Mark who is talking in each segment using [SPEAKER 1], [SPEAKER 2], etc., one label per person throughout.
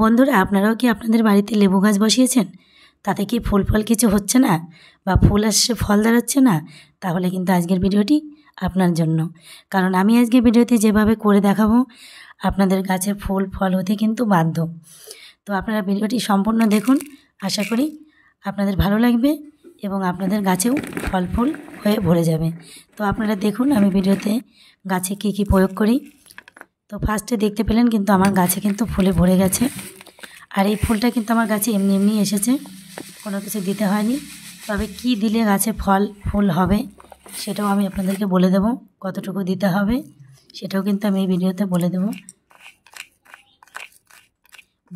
[SPEAKER 1] বন্ধুরা আপনারাও কি আপনাদের বাড়িতে লেবু গাছ বসিয়েছেন তাতে কি ফুল ফল কিছু হচ্ছে না বা ফুল আসছে ফল দাঁড়াচ্ছে না তাহলে কিন্তু আজকের ভিডিওটি আপনার জন্য কারণ আমি আজকে ভিডিওতে যেভাবে করে দেখাবো আপনাদের গাছে ফুল ফল হতে কিন্তু বাধ্য তো আপনারা ভিডিওটি সম্পূর্ণ দেখুন আশা করি আপনাদের ভালো লাগবে এবং আপনাদের গাছেও ফল ফুল হয়ে ভরে যাবে তো আপনারা দেখুন আমি ভিডিওতে গাছে কি কি প্রয়োগ করি তো ফার্স্টে দেখতে পেলেন কিন্তু আমার গাছে কিন্তু ফুলে ভরে গেছে আর এই ফুলটা কিন্তু আমার গাছে এমনি এমনি এসেছে কোনো কিছু দিতে হয়নি তবে কি দিলে গাছে ফল ফুল হবে সেটাও আমি আপনাদেরকে বলে দেব কতটুকু দিতে হবে সেটাও কিন্তু আমি এই ভিডিওতে বলে দেব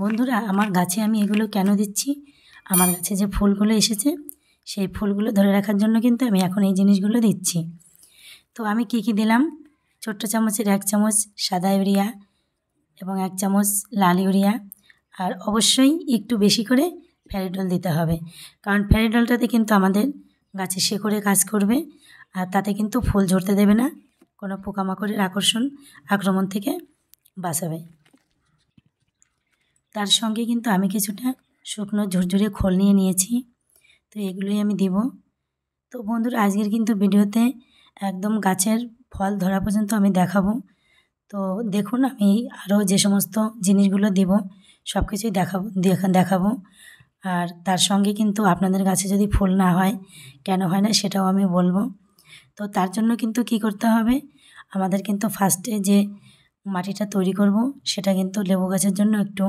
[SPEAKER 1] বন্ধুরা আমার গাছে আমি এগুলো কেন দিচ্ছি আমার গাছে যে ফুলগুলো এসেছে সেই ফুলগুলো ধরে রাখার জন্য কিন্তু আমি এখন এই জিনিসগুলো দিচ্ছি তো আমি কি কি দিলাম ছোট্ট চামচের এক চামচ সাদা ইউরিয়া এবং এক চামচ লাল ইউরিয়া আর অবশ্যই একটু বেশি করে ফ্যারিডল দিতে হবে কারণ ফ্যারিডলটাতে কিন্তু আমাদের গাছে শেকড়ে কাজ করবে আর তাতে কিন্তু ফুল ঝরতে দেবে না কোনো পোকামাকড়ের আকর্ষণ আক্রমণ থেকে বাঁচাবে তার সঙ্গে কিন্তু আমি কিছুটা শুকনো ঝুরঝুরে খোল নিয়ে নিয়েছি তো এগুলোই আমি দেবো তো বন্ধুরা আজকের কিন্তু ভিডিওতে একদম গাছের ফল ধরা পর্যন্ত আমি দেখাবো তো দেখুন আমি আরও যে সমস্ত জিনিসগুলো দেব সব কিছুই দেখাবো দেখাবো আর তার সঙ্গে কিন্তু আপনাদের গাছে যদি ফুল না হয় কেন হয় না সেটাও আমি বলবো তো তার জন্য কিন্তু কি করতে হবে আমাদের কিন্তু ফার্স্টে যে মাটিটা তৈরি করব সেটা কিন্তু লেবু গাছের জন্য একটু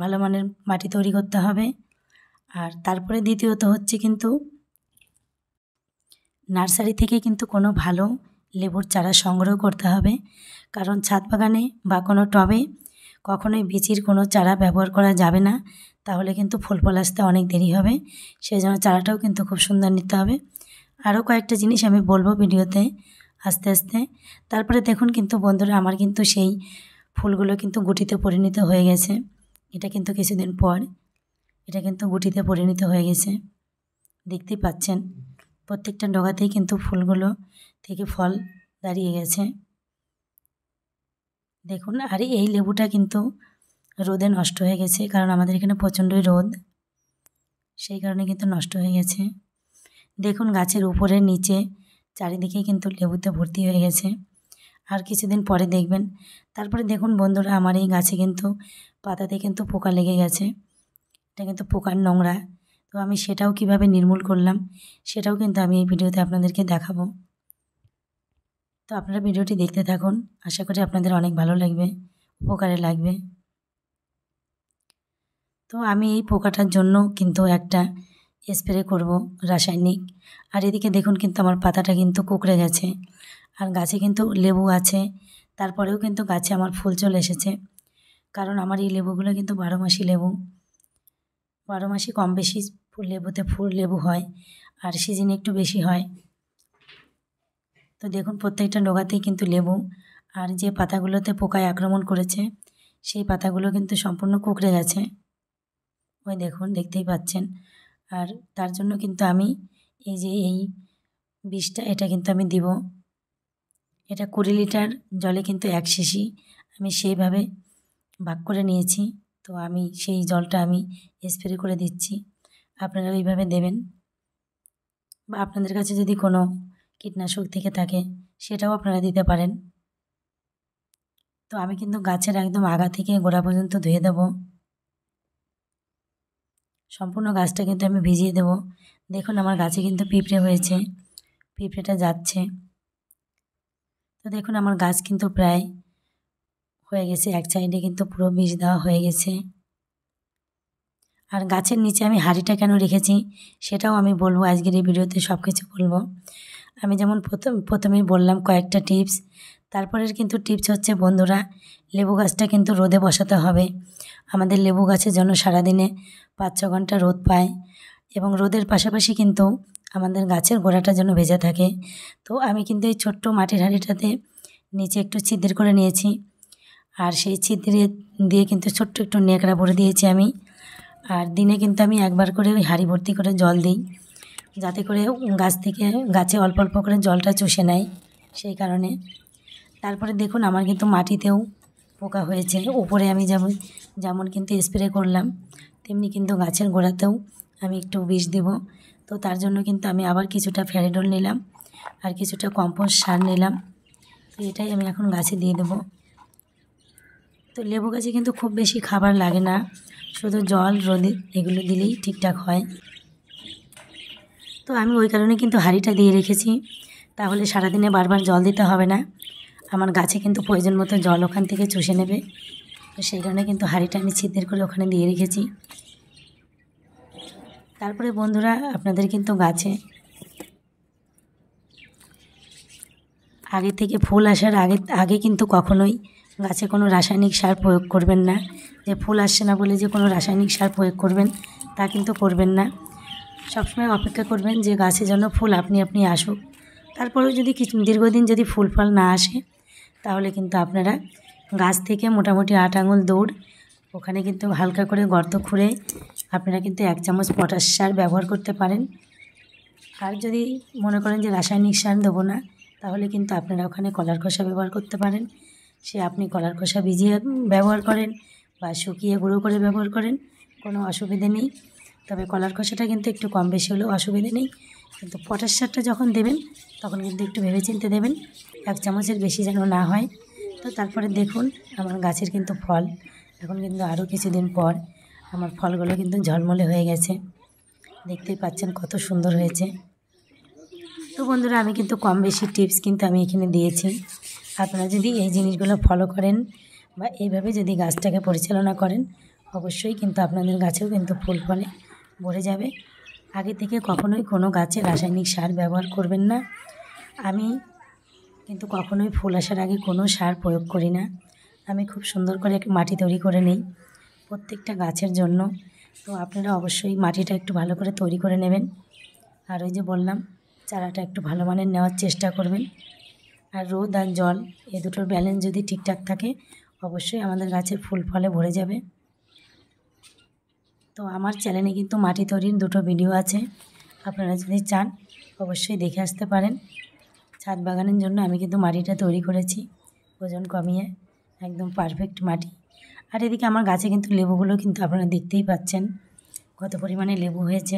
[SPEAKER 1] ভালো মানের মাটি তৈরি করতে হবে আর তারপরে দ্বিতীয়ত হচ্ছে কিন্তু নার্সারি থেকে কিন্তু কোনো ভালো লেবুর চারা সংগ্রহ করতে হবে কারণ ছাদ বাগানে বা কোনো টবে কখনোই বিচির কোনো চারা ব্যবহার করা যাবে না তাহলে কিন্তু ফুল ফল আসতে অনেক দেরি হবে সেই জন্য চারাটাও কিন্তু খুব সুন্দর নিতে হবে আরও কয়েকটা জিনিস আমি বলবো ভিডিওতে আস্তে আস্তে তারপরে দেখুন কিন্তু বন্ধুরা আমার কিন্তু সেই ফুলগুলো কিন্তু গুটিতে পরিণত হয়ে গেছে এটা কিন্তু কিছুদিন পর এটা কিন্তু গুটিতে পরিণত হয়ে গেছে দেখতেই পাচ্ছেন প্রত্যেকটা ডগাতেই কিন্তু ফুলগুলো থেকে ফল দাঁড়িয়ে গেছে দেখুন আর এই লেবুটা কিন্তু রোদে নষ্ট হয়ে গেছে কারণ আমাদের এখানে প্রচণ্ডই রোদ সেই কারণে কিন্তু নষ্ট হয়ে গেছে দেখুন গাছের উপরে নিচে চারিদিকে কিন্তু লেবুতে ভর্তি হয়ে গেছে আর কিছুদিন পরে দেখবেন তারপরে দেখুন বন্ধুরা আমার এই গাছে কিন্তু পাতাতে কিন্তু পোকা লেগে গেছে এটা কিন্তু পোকার নোংরা তো আমি সেটাও কিভাবে নির্মূল করলাম সেটাও কিন্তু আমি এই ভিডিওতে আপনাদেরকে দেখাবো তো আপনারা ভিডিওটি দেখতে থাকুন আশা করি আপনাদের অনেক ভালো লাগবে উপকারে লাগবে তো আমি এই পোকাটার জন্য কিন্তু একটা স্প্রে করব রাসায়নিক আর এদিকে দেখুন কিন্তু আমার পাতাটা কিন্তু কুকড়ে গেছে আর গাছে কিন্তু লেবু আছে তারপরেও কিন্তু গাছে আমার ফুল চলে এসেছে কারণ আমার এই লেবুগুলো কিন্তু বারো মাসি লেবু বারো মাসে কম বেশি ফুল লেবুতে ফুল লেবু হয় আর সিজনে একটু বেশি হয় তো দেখুন প্রত্যেকটা ডোগাতেই কিন্তু লেবু আর যে পাতাগুলোতে পোকায় আক্রমণ করেছে সেই পাতাগুলো কিন্তু সম্পূর্ণ কুকড়ে গেছে ওই দেখুন দেখতেই পাচ্ছেন আর তার জন্য কিন্তু আমি এই যে এই বিষটা এটা কিন্তু আমি দিব এটা কুড়ি লিটার জলে কিন্তু এক শিশি আমি সেইভাবে ভাগ করে নিয়েছি তো আমি সেই জলটা আমি স্প্রে করে দিচ্ছি আপনারা ওইভাবে দেবেন বা আপনাদের কাছে যদি কোনো কীটনাশক থেকে থাকে সেটাও আপনারা দিতে পারেন তো আমি কিন্তু গাছের একদম আগা থেকে গোড়া পর্যন্ত ধুয়ে দেব সম্পূর্ণ গাছটা কিন্তু আমি ভিজিয়ে দেব দেখুন আমার গাছে কিন্তু পিঁপড়ে হয়েছে পিঁপড়েটা যাচ্ছে তো দেখুন আমার গাছ কিন্তু প্রায় হয়ে গেছে এক সাইডে কিন্তু পুরো বিষ দেওয়া হয়ে গেছে আর গাছের নিচে আমি হাঁড়িটা কেন রেখেছি সেটাও আমি বলবো আজকের এই ভিডিওতে সব কিছু বলবো আমি যেমন প্রথম প্রথমেই বললাম কয়েকটা টিপস তারপরের কিন্তু টিপস হচ্ছে বন্ধুরা লেবু গাছটা কিন্তু রোদে বসাতে হবে আমাদের লেবু গাছের জন্য সারাদিনে পাঁচ ছ ঘন্টা রোদ পায় এবং রোদের পাশাপাশি কিন্তু আমাদের গাছের গোড়াটা যেন ভেজা থাকে তো আমি কিন্তু এই ছোট্ট মাটির হাঁড়িটাতে নিচে একটু ছিদ্র করে নিয়েছি আর সেই ছিদ্রে দিয়ে কিন্তু ছোট্ট একটু নেকড়া ভরে দিয়েছি আমি আর দিনে কিন্তু আমি একবার করে ওই হাঁড়ি ভর্তি করে জল দিই যাতে করে গাছ থেকে গাছে অল্প অল্প করে জলটা চষে নেয় সেই কারণে তারপরে দেখুন আমার কিন্তু মাটিতেও পোকা হয়েছে উপরে আমি যেমন যেমন কিন্তু স্প্রে করলাম তেমনি কিন্তু গাছের গোড়াতেও আমি একটু বিষ দেব তো তার জন্য কিন্তু আমি আবার কিছুটা ফ্যারিডল নিলাম আর কিছুটা কম্পোস্ট সার নিলাম তো এটাই আমি এখন গাছে দিয়ে দেবো তো লেবু গাছে কিন্তু খুব বেশি খাবার লাগে না শুধু জল রোদে এগুলো দিলেই ঠিকঠাক হয় তো আমি ওই কারণে কিন্তু হাঁড়িটা দিয়ে রেখেছি তাহলে সারাদিনে বারবার জল দিতে হবে না আমার গাছে কিন্তু প্রয়োজন মতো জল ওখান থেকে চুষে নেবে তো সেই কারণে কিন্তু হাঁড়িটা আমি ছিদ্র করে ওখানে দিয়ে রেখেছি তারপরে বন্ধুরা আপনাদের কিন্তু গাছে আগে থেকে ফুল আসার আগে আগে কিন্তু কখনোই গাছে কোনো রাসায়নিক সার প্রয়োগ করবেন না যে ফুল আসছে না বলে যে কোনো রাসায়নিক সার প্রয়োগ করবেন তা কিন্তু করবেন না সবসময় অপেক্ষা করবেন যে গাছে যেন ফুল আপনি আপনি আসুক তারপরেও যদি দীর্ঘদিন যদি ফুল ফল না আসে তাহলে কিন্তু আপনারা গাছ থেকে মোটামুটি আট আঙুল দৌড় ওখানে কিন্তু হালকা করে গর্ত খুঁড়ে আপনারা কিন্তু এক চামচ পটাশ সার ব্যবহার করতে পারেন আর যদি মনে করেন যে রাসায়নিক সার দেবো না তাহলে কিন্তু আপনারা ওখানে কলার খোসা ব্যবহার করতে পারেন সে আপনি কলার খোসা ভিজিয়ে ব্যবহার করেন বা শুকিয়ে গুঁড়ো করে ব্যবহার করেন কোনো অসুবিধে নেই তবে কলার খোসাটা কিন্তু একটু কম বেশি হলেও অসুবিধে নেই কিন্তু পটাশ সারটা যখন দেবেন তখন কিন্তু একটু ভেবেচিন্তে দেবেন এক চামচের বেশি যেন না হয় তো তারপরে দেখুন আমার গাছের কিন্তু ফল এখন কিন্তু আরও কিছুদিন পর আমার ফলগুলো কিন্তু ঝলমলে হয়ে গেছে দেখতেই পাচ্ছেন কত সুন্দর হয়েছে তো বন্ধুরা আমি কিন্তু কম বেশি টিপস কিন্তু আমি এখানে দিয়েছি আপনারা যদি এই জিনিসগুলো ফলো করেন বা এইভাবে যদি গাছটাকে পরিচালনা করেন অবশ্যই কিন্তু আপনাদের গাছেও কিন্তু ফুল ফলে ভরে যাবে আগে থেকে কখনোই কোনো গাছে রাসায়নিক সার ব্যবহার করবেন না আমি কিন্তু কখনোই ফুল আসার আগে কোনো সার প্রয়োগ করি না আমি খুব সুন্দর করে একটা মাটি তৈরি করে নিই প্রত্যেকটা গাছের জন্য তো আপনারা অবশ্যই মাটিটা একটু ভালো করে তৈরি করে নেবেন আর ওই যে বললাম চারাটা একটু ভালো মানের নেওয়ার চেষ্টা করবেন আর রোদ আর জল এ দুটোর ব্যালেন্স যদি ঠিকঠাক থাকে অবশ্যই আমাদের গাছের ফুল ফলে ভরে যাবে তো আমার চ্যানেলে কিন্তু মাটি তৈরির দুটো ভিডিও আছে আপনারা যদি চান অবশ্যই দেখে আসতে পারেন ছাদ বাগানের জন্য আমি কিন্তু মাটিটা তৈরি করেছি ওজন কমিয়ে একদম পারফেক্ট মাটি আর এদিকে আমার গাছে কিন্তু লেবুগুলো কিন্তু আপনারা দেখতেই পাচ্ছেন কত পরিমাণে লেবু হয়েছে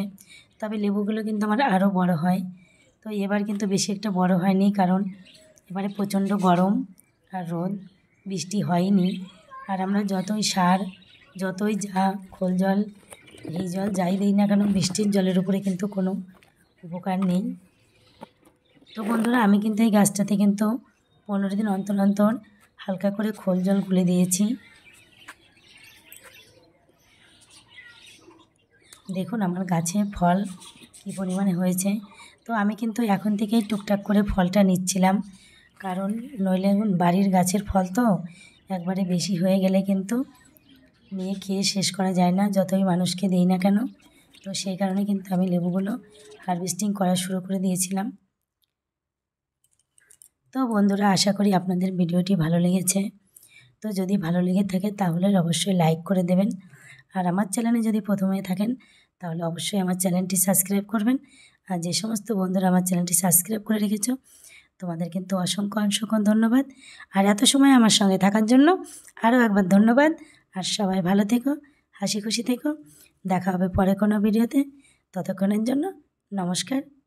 [SPEAKER 1] তবে লেবুগুলো কিন্তু আমার আরও বড় হয় তো এবার কিন্তু বেশি একটা বড় হয়নি কারণ এবারে প্রচণ্ড গরম আর রোদ বৃষ্টি হয়নি আর আমরা যতই সার যতই যা খোল জল এই জল যাই দিই না কেন বৃষ্টির জলের উপরে কিন্তু কোনো উপকার নেই তো বন্ধুরা আমি কিন্তু এই গাছটাতে কিন্তু পনেরো দিন অন্তর অন্তর হালকা করে খোল জল খুলে দিয়েছি দেখুন আমার গাছে ফল কী পরিমাণে হয়েছে তো আমি কিন্তু এখন থেকেই টুকটাক করে ফলটা নিচ্ছিলাম কারণ নইলে বাড়ির গাছের ফল তো একবারে বেশি হয়ে গেলে কিন্তু নিয়ে খেয়ে শেষ করা যায় না যতই মানুষকে দেই না কেন তো সেই কারণে কিন্তু আমি লেবুগুলো হারভেস্টিং করা শুরু করে দিয়েছিলাম তো বন্ধুরা আশা করি আপনাদের ভিডিওটি ভালো লেগেছে তো যদি ভালো লেগে থাকে তাহলে অবশ্যই লাইক করে দেবেন আর আমার চ্যানেলে যদি প্রথমে থাকেন তাহলে অবশ্যই আমার চ্যানেলটি সাবস্ক্রাইব করবেন আর যে সমস্ত বন্ধুরা আমার চ্যানেলটি সাবস্ক্রাইব করে রেখেছো তোমাদের কিন্তু অসংখ্য অসংখ্য ধন্যবাদ আর এত সময় আমার সঙ্গে থাকার জন্য আরও একবার ধন্যবাদ আর সবাই ভালো থেকো হাসি খুশি থেকো দেখা হবে পরে কোনো ভিডিওতে ততক্ষণের জন্য নমস্কার